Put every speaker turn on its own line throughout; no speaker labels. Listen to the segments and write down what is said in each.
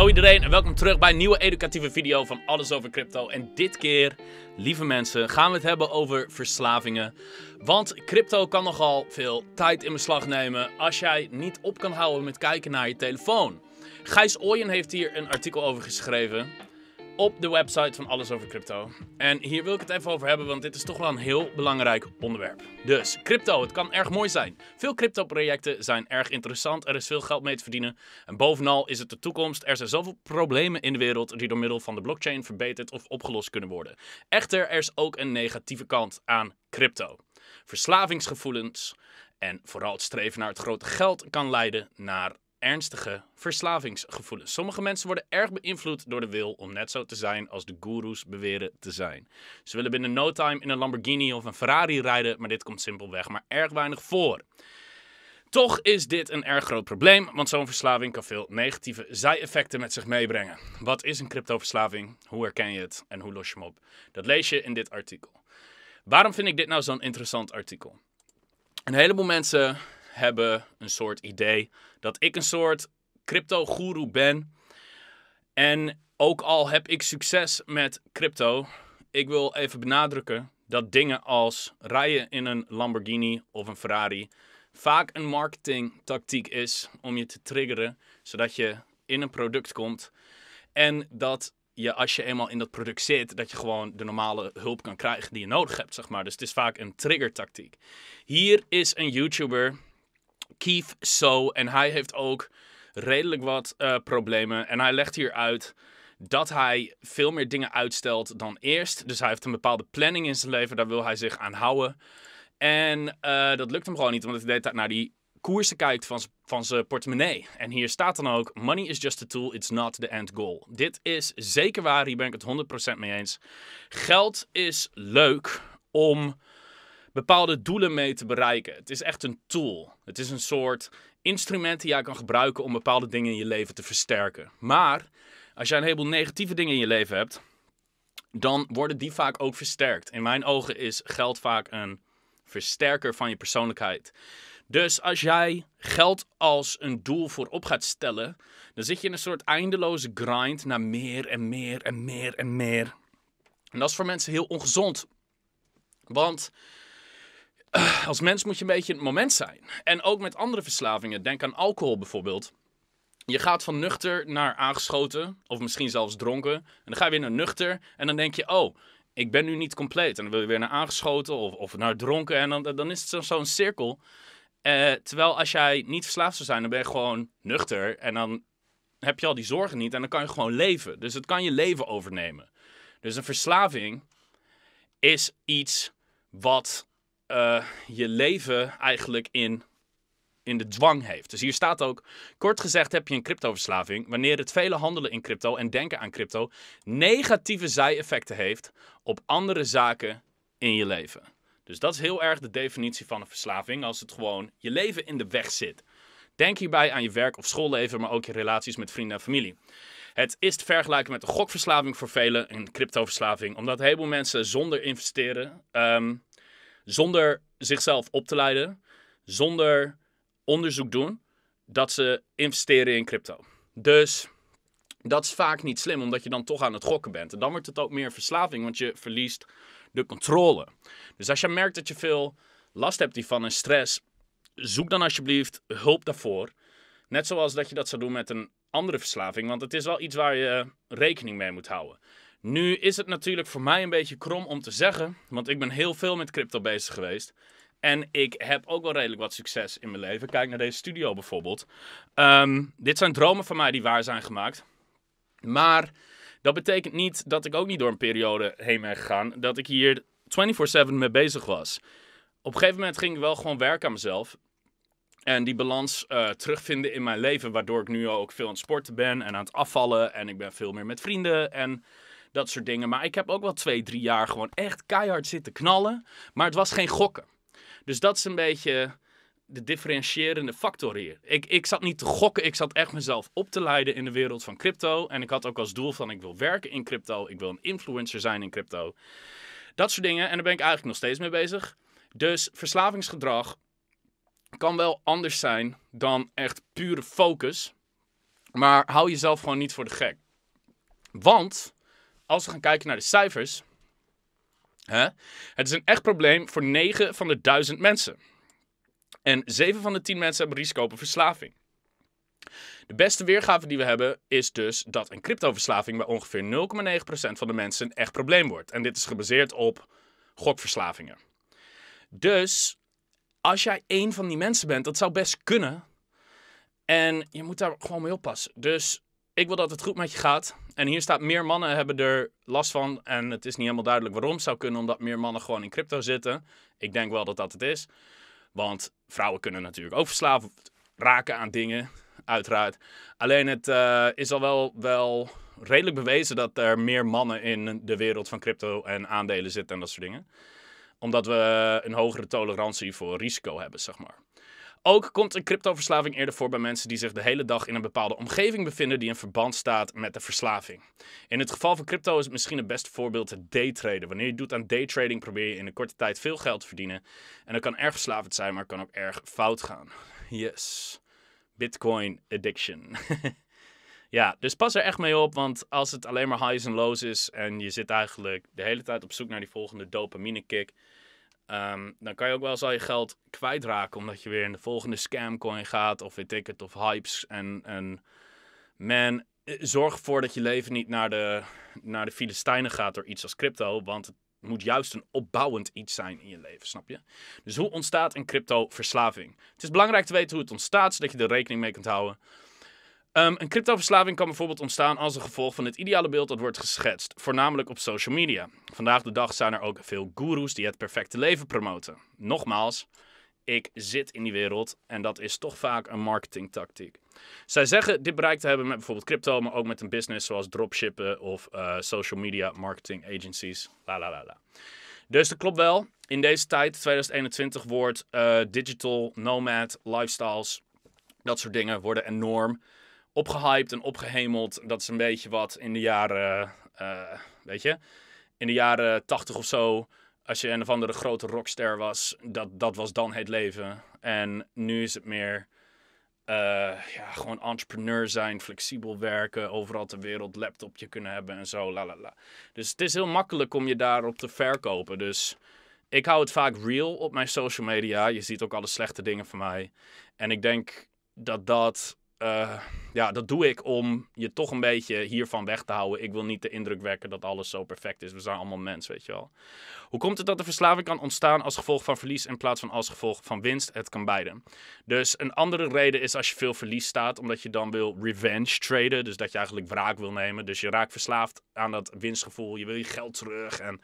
Hallo iedereen en welkom terug bij een nieuwe educatieve video van Alles Over Crypto. En dit keer, lieve mensen, gaan we het hebben over verslavingen. Want crypto kan nogal veel tijd in beslag nemen als jij niet op kan houden met kijken naar je telefoon. Gijs Ooyen heeft hier een artikel over geschreven op de website van Alles Over Crypto. En hier wil ik het even over hebben, want dit is toch wel een heel belangrijk onderwerp. Dus, crypto, het kan erg mooi zijn. Veel crypto-projecten zijn erg interessant, er is veel geld mee te verdienen. En bovenal is het de toekomst. Er zijn zoveel problemen in de wereld die door middel van de blockchain verbeterd of opgelost kunnen worden. Echter, er is ook een negatieve kant aan crypto. Verslavingsgevoelens en vooral het streven naar het grote geld kan leiden naar ernstige verslavingsgevoelens. Sommige mensen worden erg beïnvloed door de wil om net zo te zijn als de goeroes beweren te zijn. Ze willen binnen no time in een Lamborghini of een Ferrari rijden, maar dit komt simpelweg maar erg weinig voor. Toch is dit een erg groot probleem, want zo'n verslaving kan veel negatieve zij-effecten met zich meebrengen. Wat is een cryptoverslaving? Hoe herken je het en hoe los je hem op? Dat lees je in dit artikel. Waarom vind ik dit nou zo'n interessant artikel? Een heleboel mensen hebben een soort idee dat ik een soort crypto guru ben. En ook al heb ik succes met crypto, ik wil even benadrukken dat dingen als rijden in een Lamborghini of een Ferrari vaak een marketingtactiek is om je te triggeren, zodat je in een product komt en dat je als je eenmaal in dat product zit, dat je gewoon de normale hulp kan krijgen die je nodig hebt, zeg maar. Dus het is vaak een triggertactiek. Hier is een YouTuber Keith So. En hij heeft ook redelijk wat eh, problemen. En hij legt hier uit dat hij veel meer dingen uitstelt dan eerst. Dus hij heeft een bepaalde planning in zijn leven, daar wil hij zich aan houden. En eh, dat lukt hem gewoon niet, omdat hij deed hele naar die koersen kijkt van, van zijn portemonnee. En hier staat dan ook: Money is just a tool, it's not the end goal. Dit is zeker waar, hier ben ik het 100% mee eens. Geld is leuk om bepaalde doelen mee te bereiken. Het is echt een tool. Het is een soort instrument die jij kan gebruiken om bepaalde dingen in je leven te versterken. Maar als jij een heleboel negatieve dingen in je leven hebt, dan worden die vaak ook versterkt. In mijn ogen is geld vaak een versterker van je persoonlijkheid. Dus als jij geld als een doel voorop gaat stellen, dan zit je in een soort eindeloze grind naar meer en meer en meer en meer. En dat is voor mensen heel ongezond. Want eh, als mens moet je een beetje in het moment zijn. En ook met andere verslavingen. Denk aan alcohol bijvoorbeeld. Je gaat van nuchter naar aangeschoten, of misschien zelfs dronken. En dan ga je weer naar nuchter. En dan denk je, oh, ik ben nu niet compleet. En dan wil je weer naar aangeschoten of, of naar dronken. En dan, dan is het zo'n cirkel. Eh, terwijl als jij niet verslaafd zou zijn, dan ben je gewoon nuchter. En dan heb je al die zorgen niet. En dan kan je gewoon leven. Dus het kan je leven overnemen. Dus een verslaving is iets wat eh, je leven eigenlijk in, in de dwang heeft. Dus hier staat ook, kort gezegd heb je een cryptoverslaving wanneer het vele handelen in crypto en denken aan crypto negatieve zij-effecten heeft op andere zaken in je leven. Dus dat is heel erg de definitie van een verslaving, als het gewoon je leven in de weg zit. Denk hierbij aan je werk of schoolleven, maar ook je relaties met vrienden en familie. Het is te vergelijken met de gokverslaving voor velen, een cryptoverslaving, omdat een heleboel mensen zonder investeren ehm, zonder zichzelf op te leiden, zonder onderzoek doen, dat ze investeren in crypto. Dus dat is vaak niet slim, omdat je dan toch aan het gokken bent. En dan wordt het ook meer verslaving, want je verliest de controle. Dus als je merkt dat je veel last hebt hiervan en stress, zoek dan alsjeblieft hulp daarvoor. Net zoals dat je dat zou doen met een andere verslaving, want het is wel iets waar je rekening mee moet houden. Nu is het natuurlijk voor mij een beetje krom om te zeggen, want ik ben heel veel met crypto bezig geweest. En ik heb ook wel redelijk wat succes in mijn leven. Kijk naar deze studio bijvoorbeeld. Ehm, dit zijn dromen van mij die waar zijn gemaakt. Maar dat betekent niet dat ik ook niet door een periode heen ben gegaan. Dat ik hier 24-7 mee bezig was. Op een gegeven moment ging ik wel gewoon werken aan mezelf. En die balans eh, terugvinden in mijn leven. Waardoor ik nu ook veel aan het sporten ben en aan het afvallen. En ik ben veel meer met vrienden. En dat soort dingen. Maar ik heb ook wel twee, drie jaar gewoon echt keihard zitten knallen. Maar het was geen gokken. Dus dat is een beetje de differentiërende factor hier. Ik, ik zat niet te gokken, ik zat echt mezelf op te leiden in de wereld van crypto. En ik had ook als doel van ik wil werken in crypto, ik wil een influencer zijn in crypto. Dat soort dingen. En daar ben ik eigenlijk nog steeds mee bezig. Dus verslavingsgedrag kan wel anders zijn dan echt pure focus. Maar hou jezelf gewoon niet voor de gek. Want als we gaan kijken naar de cijfers. Hè, het is een echt probleem voor 9 van de 1000 mensen. En 7 van de 10 mensen hebben risico op verslaving. De beste weergave die we hebben is dus dat een cryptoverslaving bij ongeveer 0,9% van de mensen een echt probleem wordt. En dit is gebaseerd op gokverslavingen. Dus als jij één van die mensen bent, dat zou best kunnen. En je moet daar gewoon mee oppassen. Dus ik wil dat het goed met je gaat. En hier staat, meer mannen hebben er last van. En het is niet helemaal duidelijk waarom. Het zou kunnen omdat meer mannen gewoon in crypto zitten. Ik denk wel dat dat het is. Want vrouwen kunnen natuurlijk ook verslaafd raken aan dingen, uiteraard. Alleen het eh, is al wel, wel redelijk bewezen dat er meer mannen in de wereld van crypto en aandelen zitten en dat soort dingen. Omdat we een hogere tolerantie voor risico hebben, zeg maar. Ook komt een cryptoverslaving eerder voor bij mensen die zich de hele dag in een bepaalde omgeving bevinden die in verband staat met de verslaving. In het geval van crypto is het misschien het beste voorbeeld het daytraden. Wanneer je doet aan daytrading probeer je in een korte tijd veel geld te verdienen. En dat kan erg verslavend zijn, maar kan ook erg fout gaan. Yes. Bitcoin addiction. ja, dus pas er echt mee op, want als het alleen maar highs en lows is en je zit eigenlijk de hele tijd op zoek naar die volgende dopamine kick Ehm, dan kan je ook wel eens al je geld kwijtraken. Omdat je weer in de volgende scamcoin gaat. Of weer ik Of hypes. En, en man, eh, zorg ervoor dat je leven niet naar de, naar de Filistijnen gaat door iets als crypto. Want het moet juist een opbouwend iets zijn in je leven, snap je? Dus hoe ontstaat een crypto-verslaving? Het is belangrijk te weten hoe het ontstaat, zodat je er rekening mee kunt houden. Ehm, een cryptoverslaving kan bijvoorbeeld ontstaan als een gevolg van het ideale beeld dat wordt geschetst, voornamelijk op social media. Vandaag de dag zijn er ook veel goeroes die het perfecte leven promoten. Nogmaals, ik zit in die wereld en dat is toch vaak een marketingtactiek. Zij zeggen dit bereikt te hebben met bijvoorbeeld crypto, maar ook met een business zoals dropshippen of eh, social media marketing agencies. La la la la. Dus dat klopt wel. In deze tijd, 2021, wordt eh, digital, nomad, lifestyles, dat soort dingen worden enorm opgehyped en opgehemeld. Dat is een beetje wat in de jaren, eh, weet je, in de jaren tachtig of zo. Als je een of andere grote rockster was, dat, dat was dan het leven. En nu is het meer eh, ja, gewoon entrepreneur zijn, flexibel werken, overal ter wereld laptopje kunnen hebben en zo, la la la. Dus het is heel makkelijk om je daarop te verkopen. Dus ik hou het vaak real op mijn social media. Je ziet ook alle slechte dingen van mij. En ik denk dat dat uh, ja, dat doe ik om je toch een beetje hiervan weg te houden. Ik wil niet de indruk wekken dat alles zo perfect is. We zijn allemaal mensen, weet je wel. Hoe komt het dat de verslaving kan ontstaan als gevolg van verlies in plaats van als gevolg van winst? Het kan beide. Dus een andere reden is als je veel verlies staat, omdat je dan wil revenge traden. Dus dat je eigenlijk wraak wil nemen. Dus je raakt verslaafd aan dat winstgevoel. Je wil je geld terug en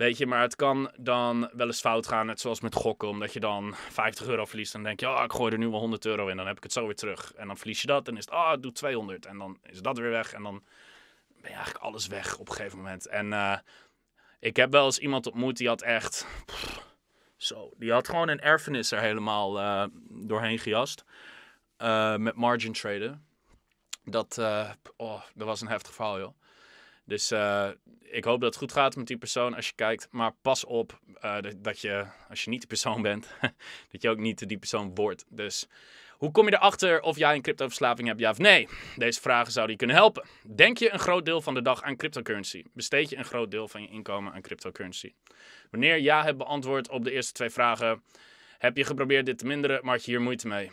Weet maar het kan dan wel eens fout gaan, net zoals met gokken, omdat je dan 50 euro verliest. En dan denk je, oh, ik gooi er nu wel 100 euro in, dan heb ik het zo weer terug. En dan verlies je dat, en is het, ah, doe 200. En dan is dat weer weg, en dan ben je eigenlijk alles weg op een gegeven moment. En eh, ik heb wel eens iemand ontmoet die had echt, zo, die had gewoon een erfenis er helemaal eh, doorheen gejast. Eh, met margin traden. Dat, oh, dat was een heftig verhaal, joh. Dus eh, ik hoop dat het goed gaat met die persoon als je kijkt. Maar pas op eh, dat je, als je niet de persoon bent, dat je ook niet die persoon wordt. Dus hoe kom je erachter of jij een cryptoverslaving hebt, ja of nee? Deze vragen zouden je kunnen helpen. Denk je een groot deel van de dag aan cryptocurrency? Besteed je een groot deel van je inkomen aan cryptocurrency? Wanneer ja hebt beantwoord op de eerste twee vragen, heb je geprobeerd dit te minderen, maar je hier moeite mee?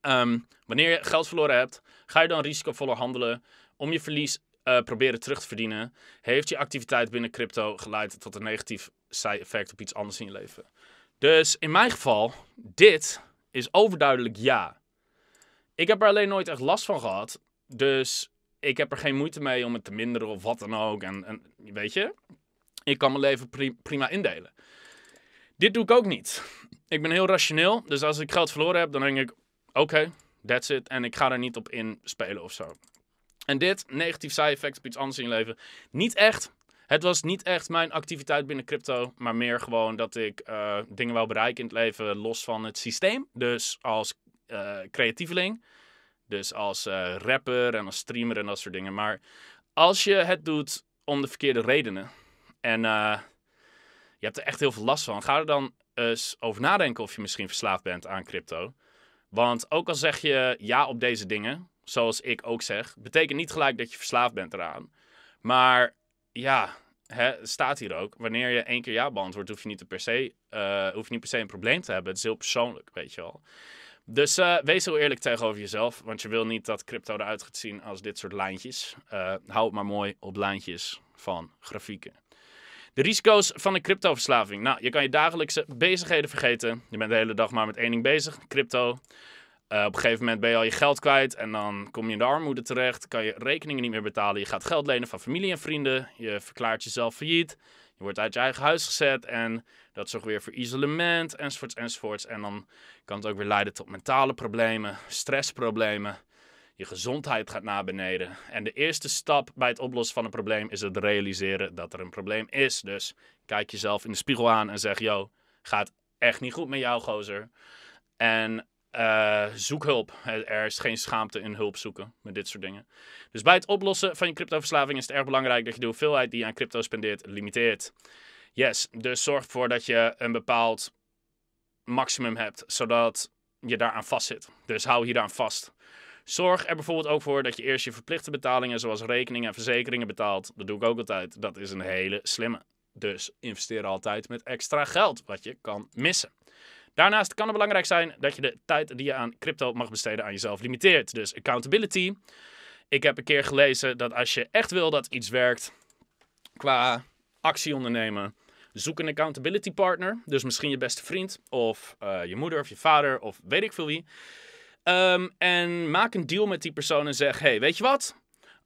Ehm, wanneer je geld verloren hebt, ga je dan risicovoller handelen om je verlies eh, proberen terug te verdienen, heeft je activiteit binnen crypto geleid tot een negatief effect op iets anders in je leven? Dus in mijn geval, dit is overduidelijk ja. Ik heb er alleen nooit echt last van gehad. Dus ik heb er geen moeite mee om het te minderen of wat dan ook. En, en weet je, ik kan mijn leven prima indelen. Dit doe ik ook niet. Ik ben heel rationeel. Dus als ik geld verloren heb, dan denk ik: oké, that's it. En ik ga er niet op in spelen of zo. En dit, negatief side effect op iets anders in je leven. Niet echt. Het was niet echt mijn activiteit binnen crypto, maar meer gewoon dat ik eh, dingen wil bereiken in het leven los van het systeem. Dus als uh, creatieveling, dus als eh, rapper en als streamer en dat soort dingen. Maar als je het doet om de verkeerde redenen en je hebt er echt heel veel last van, ga er dan eens over nadenken of je misschien verslaafd bent aan crypto. Want ook al zeg je ja op deze dingen, zoals ik ook zeg, betekent niet gelijk dat je verslaafd bent eraan. Maar ja, hè, staat hier ook. Wanneer je één keer ja beantwoordt, hoef je niet, per se, eh, hoef je niet per se een probleem te hebben. Het is heel persoonlijk, weet je wel. Dus eh, wees heel eerlijk tegenover jezelf, want je wil niet dat crypto eruit gaat zien als dit soort lijntjes. Uh, eh, hou het maar mooi op lijntjes van grafieken. De risico's van een cryptoverslaving. Nou, je kan je dagelijkse bezigheden vergeten. Je bent de hele dag maar met één ding bezig, crypto. Eh, op een gegeven moment ben je al je geld kwijt en dan kom je in de armoede terecht. Kan je rekeningen niet meer betalen. Je gaat geld lenen van familie en vrienden. Je verklaart jezelf failliet. Je wordt uit je eigen huis gezet en dat zorgt weer voor isolement enzovoorts enzovoorts. En dan kan het ook weer leiden tot mentale problemen, stressproblemen. Je gezondheid gaat naar beneden. En de eerste stap bij het oplossen van een probleem is het realiseren dat er een probleem is. Dus kijk jezelf in de spiegel aan en zeg: Yo, gaat echt niet goed met jou, gozer. En eh, zoek hulp. Er is geen schaamte in hulp zoeken met dit soort dingen. Dus bij het oplossen van je cryptoverslaving is het erg belangrijk dat je de hoeveelheid die je aan crypto spendeert limiteert. Yes, dus zorg ervoor dat je een bepaald maximum hebt, zodat je daaraan vastzit. Dus hou hieraan vast. Zorg er bijvoorbeeld ook voor dat je eerst je verplichte betalingen, zoals rekeningen en verzekeringen, betaalt. Dat doe ik ook altijd. Dat is een hele slimme. Dus investeer altijd met extra geld, wat je kan missen. Daarnaast kan het belangrijk zijn dat je de tijd die je aan crypto mag besteden aan jezelf limiteert. Dus accountability. Ik heb een keer gelezen dat als je echt wil dat iets werkt qua actie ondernemen, zoek een accountability partner. Dus misschien je beste vriend of eh, je moeder of je vader of weet ik veel wie. Ehm, en maak een deal met die persoon en zeg: hey, weet je wat?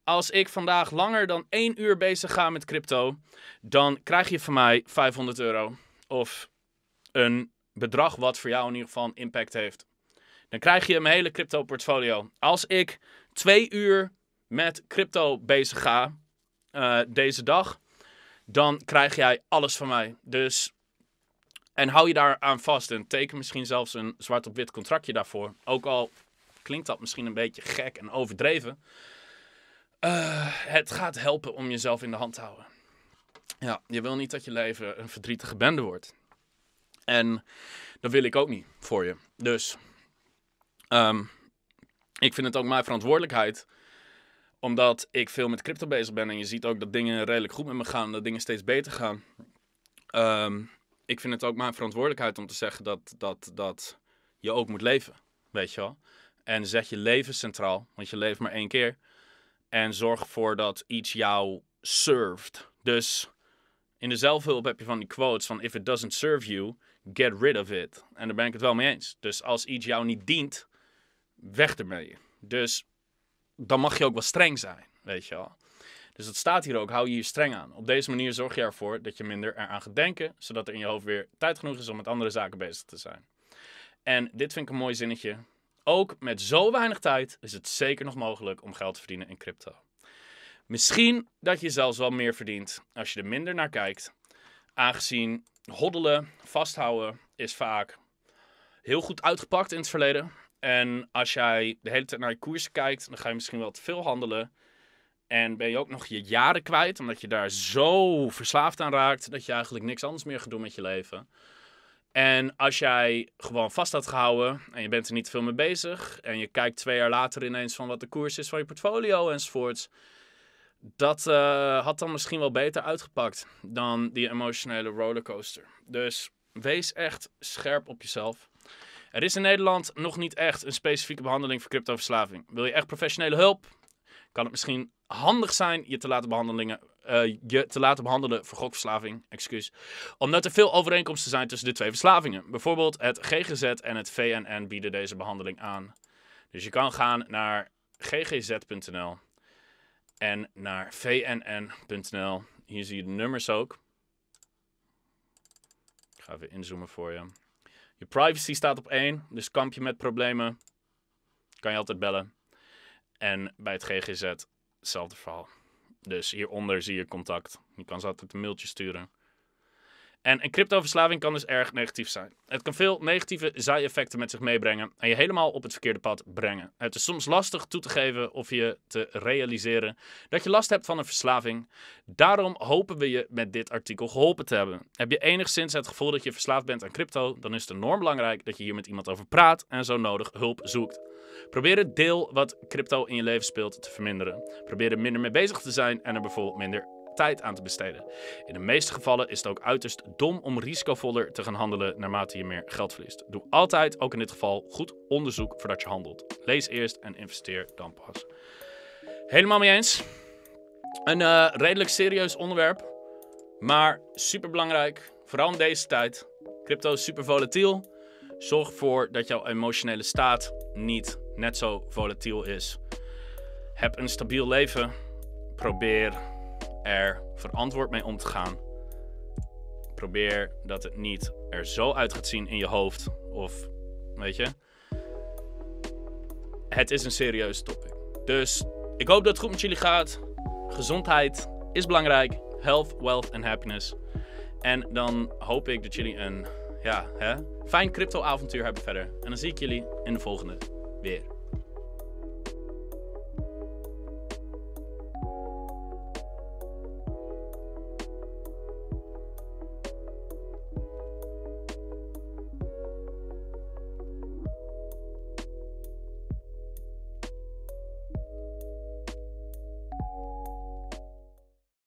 Als ik vandaag langer dan één uur bezig ga met crypto, dan krijg je van mij 500 euro. Of een bedrag wat voor jou in ieder geval impact heeft. Dan krijg je mijn hele crypto portfolio. Als ik twee uur met crypto bezig ga eh, deze dag, dan krijg jij alles van mij. Dus en hou je daar aan vast en teken misschien zelfs een zwart op wit contractje daarvoor. Ook al klinkt dat misschien een beetje gek en overdreven. Eh, het gaat helpen om jezelf in de hand te houden. Ja, je wil niet dat je leven een verdrietige bende wordt. En dat wil ik ook niet voor je. Dus ehm, ik vind het ook mijn verantwoordelijkheid omdat ik veel met crypto bezig ben en je ziet ook dat dingen redelijk goed met me gaan, dat dingen steeds beter gaan. Ehm, ik vind het ook mijn verantwoordelijkheid om te zeggen dat, dat, dat je ook moet leven, weet je wel. En zet je leven centraal, want je leeft maar één keer. En zorg ervoor dat iets jou served. Dus in de zelfhulp heb je van die quotes van if it doesn't serve you, get rid of it. En daar ben ik het wel mee eens. Dus als iets jou niet dient, weg ermee. Dus dan mag je ook wel streng zijn, weet je wel. Dus dat staat hier ook, hou je hier streng aan. Op deze manier zorg je ervoor dat je minder eraan gaat denken, zodat er in je hoofd weer tijd genoeg is om met andere zaken bezig te zijn. En dit vind ik een mooi zinnetje. Ook met zo weinig tijd is het zeker nog mogelijk om geld te verdienen in crypto. Misschien dat je zelfs wel meer verdient als je er minder naar kijkt Aangezien hoddelen, vasthouden is vaak heel goed uitgepakt in het verleden. En als jij de hele tijd naar je koers kijkt, dan ga je misschien wel te veel handelen. En ben je ook nog je jaren kwijt, omdat je daar zo verslaafd aan raakt dat je eigenlijk niks anders meer gaat doen met je leven. En als jij gewoon vast had gehouden en je bent er niet veel mee bezig en je kijkt twee jaar later ineens van wat de koers is van je portfolio enzovoorts, dat eh, had dan misschien wel beter uitgepakt dan die emotionele rollercoaster. Dus wees echt scherp op jezelf. Er is in Nederland nog niet echt een specifieke behandeling voor cryptoverslaving. Wil je echt professionele hulp? Kan het misschien handig zijn je te laten, behandelingen, eh, je te laten behandelen voor gokverslaving, Omdat er veel overeenkomsten zijn tussen de twee verslavingen. Bijvoorbeeld het GGZ en het VNN bieden deze behandeling aan. Dus je kan gaan naar ggz.nl en naar vnn.nl. Hier zie je de nummers ook. Ik ga even inzoomen voor je. Je privacy staat op 1, dus kamp je met problemen, kan je altijd bellen. En bij het GGZ, hetzelfde verhaal. Dus hieronder zie je contact. Je kan ze altijd een mailtje sturen. En een cryptoverslaving kan dus erg negatief zijn. Het kan veel negatieve zij-effecten met zich meebrengen en je helemaal op het verkeerde pad brengen. Het is soms lastig toe te geven of je te realiseren dat je last hebt van een verslaving. Daarom hopen we je met dit artikel geholpen te hebben. Heb je enigszins het gevoel dat je verslaafd bent aan crypto, dan is het enorm belangrijk dat je hier met iemand over praat en zo nodig hulp zoekt. Probeer het deel wat crypto in je leven speelt te verminderen. Probeer er minder mee bezig te zijn en er bijvoorbeeld minder tijd aan te besteden. In de meeste gevallen is het ook uiterst dom om risicovoller te gaan handelen naarmate je meer geld verliest. Doe altijd, ook in dit geval, goed onderzoek voordat je handelt. Lees eerst en investeer dan pas. Helemaal mee eens. Een eh, redelijk serieus onderwerp, maar super belangrijk, vooral in deze tijd. Crypto is super volatiel. Zorg ervoor dat jouw emotionele staat niet net zo volatiel is. Heb een stabiel leven. Probeer er verantwoord mee om te gaan. Probeer dat het niet er zo uit gaat zien in je hoofd. Of weet je. Het is een serieus topic. Dus ik hoop dat het goed met jullie gaat. Gezondheid is belangrijk. Health, wealth en happiness. En dan hoop ik dat jullie een ja, hè, fijn crypto-avontuur hebben verder. En dan zie ik jullie in de volgende weer.